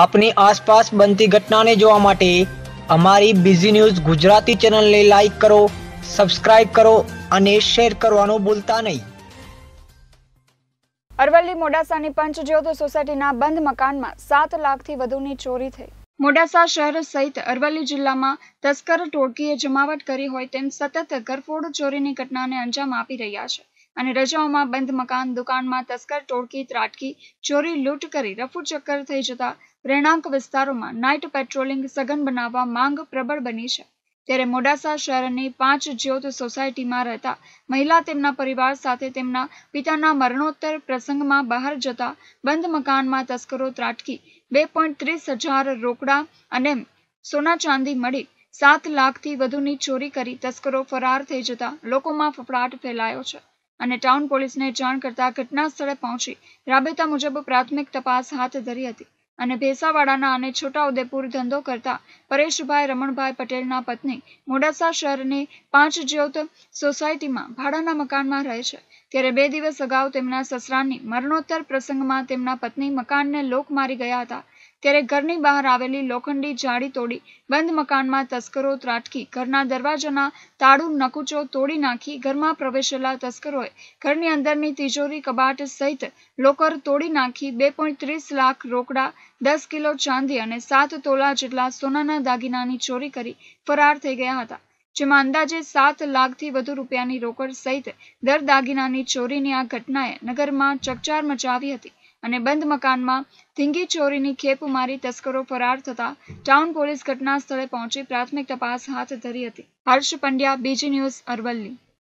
આપની આસપાસ બનતી ઘટનાને જોવા માટે અમારી બીઝી ન્યૂઝ ગુજરાતી ચેનલને લાઈક કરો સબસ્ક્રાઇબ કરો અને શેર કરવાનું ભૂલતા નહીં અરવલ્લી મોડાસાની પંચજ્યોત સોસાયટીના બંધ મકાનમાં સાત લાખથી વધુની ચોરી થઈ મોડાસા શહેર સહિત અરવલ્લી જિલ્લામાં તસ્કર ટોળકીએ જમાવટ કરી હોય તેમ સતત ઘરફોડ ચોરીની ઘટનાને અંજામ આપી રહ્યા છે અને રજાઓમાં બંધ મકાન દુકાનમાં તસ્કર ટોળકી ત્રાટકી ચોરી લૂંટ કરી રફુચક્કર થઈ જતા રહેણાંક વિસ્તારોમાં નાઇટ પેટ્રોલિંગ સઘન બનાવવા માંગ પ્રબળ બની છે ત્યારે મોડાસા શહેરની પાંચ જ્યોત સોસાયટીમાં રહેતા મહિલા તેમના પરિવાર સાથે તેમના પિતાના મરણોત્તર પ્રસંગમાં બહાર જતા બંધ મકાનમાં તસ્કરો ત્રાટકી બે પોઈન્ટ ત્રીસ હજાર રોકડા અને સોના ચાંદી મળી સાત લાખથી વધુની ચોરી કરી તસ્કરો ફરાર થઈ જતા લોકોમાં ફફડાટ ફેલાયો છે અને ટાઉન પોલીસને જાણ કરતા ઘટના સ્થળે પહોંચી રાબેતા મુજબ પ્રાથમિક તપાસ હાથ ધરી હતી અને ભેસાવાડાના અને છોટાઉદેપુર ધંધો કરતા પરેશભાઈ રમણભાઈ પટેલના પત્ની મોડાસા શહેરની પાંચ જ્યોત સોસાયટીમાં ભાડાના મકાનમાં રહે છે ત્યારે બે દિવસ અગાઉ તેમના સસરાની મરણોત્તર પ્રસંગમાં તેમના પત્ની મકાનને લોક મારી ગયા હતા ત્યારે ઘરની બહાર આવેલી લોખંડી જાળી તોડી બંધ મકાનમાં તસ્કરો ત્રાટકી ઘરના દરવાજાના તાળું નકુચો તોડી નાખી ઘરમાં પ્રવેશેલા તસ્કરોએ ઘરની અંદરની તિજોરી કબાટ સહિત લોકર તોડી નાખી બે ત્રીસ લાખ રોકડા દસ કિલો ચાંદી અને સાત તોલા જેટલા સોનાના દાગીનાની ચોરી કરી ફરાર થઈ ગયા હતા જેમાં અંદાજે સાત લાખથી વધુ રૂપિયાની રોકડ સહિત દર દાગીનાની ચોરીની આ ઘટનાએ નગરમાં ચકચાર મચાવી હતી અને બંધ મકાનમાં થીંગી ચોરીની ખેપ મારી તસ્કરો ફરાર થતા ટાઉન પોલીસ ઘટના સ્થળે પહોંચી પ્રાથમિક તપાસ હાથ ધરી હતી હર્ષ પંડ્યા બીજી ન્યૂઝ અરવલ્લી